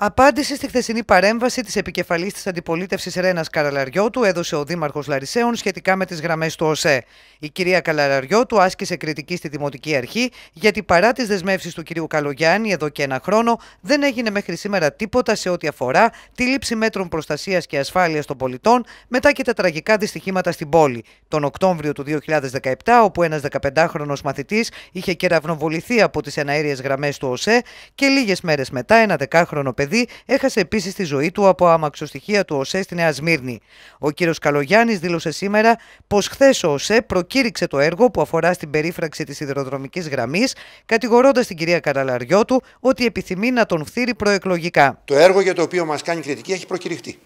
Απάντηση στη χθεσινή παρέμβαση της επικεφαλής της αντιπολίτευσης Ρένας Καραλαριώτου έδωσε ο Δήμαρχος Λαρισαίων σχετικά με τις γραμμές του ΟΣΕ. Η κυρία Καλαραριώτου άσκησε κριτική στη Δημοτική Αρχή γιατί παρά τις δεσμεύσεις του κυρίου Καλογιάννη εδώ και ένα χρόνο δεν έγινε μέχρι σήμερα τίποτα σε ό,τι αφορά τη λήψη μέτρων προστασίας και ασφάλειας των πολιτών μετά και τα τραγικά δυστυχήματα στην πόλη. Τον Οκτώβριο του 2017, όπου ένας 15χρονο μαθητής είχε κεραυνοβοληθεί από τις εναέριες γραμμές του ΟΣΕ και λίγες μέρες μετά ένα 10χρονο παιδί παιδί έχασε επίσης τη ζωή του από αμαξοστοιχεία του ΟΣΕ στη Νέα Σμύρνη. Ο κ. Καλογιάννης δήλωσε σήμερα πως χθες ο ΟΣΕ προκήρυξε το έργο που αφορά στην περίφραξη της σιδηροδρομική γραμμής, κατηγορώντας την κυρία Καραλαριώτου ότι επιθυμεί να τον φθείρει προεκλογικά. Το έργο για το οποίο μας κάνει κριτική έχει προκηρυχτεί.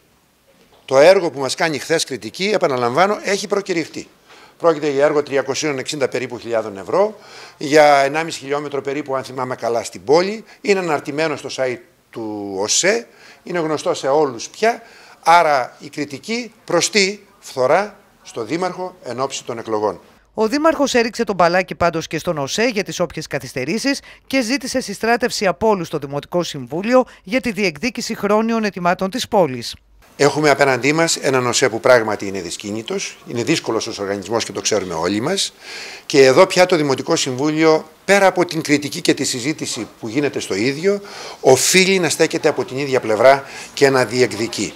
Το έργο που μας κάνει χθες κριτική, επαναλαμβάνω, έχει προκηρυχτεί. Πρόκειται για έργο 360 περίπου χιλιάδων ευρώ, για 1,5 χιλιόμετρο περίπου, αν θυμάμαι καλά, στην πόλη. Είναι αναρτημένο στο site του ΟΣΕ, είναι γνωστό σε όλους πια, άρα η κριτική προστεί φθορά στο Δήμαρχο εν ώψη των εκλογών. Ο Δήμαρχος έριξε τον παλάκι πάντως και στον ΟΣΕ για τις όποιες καθυστερήσεις και ζήτησε συστράτευση από όλους στο Δημοτικό Συμβούλιο για τη διεκδίκηση χρόνιων ετοιμάτων της πόλης. Έχουμε απέναντί μας έναν ΟΣΕ που πράγματι είναι δυσκίνητος, είναι δύσκολος ο οργανισμός και το ξέρουμε όλοι μας. Και εδώ πια το Δημοτικό Συμβούλιο, πέρα από την κριτική και τη συζήτηση που γίνεται στο ίδιο, οφείλει να στέκεται από την ίδια πλευρά και να διεκδικεί.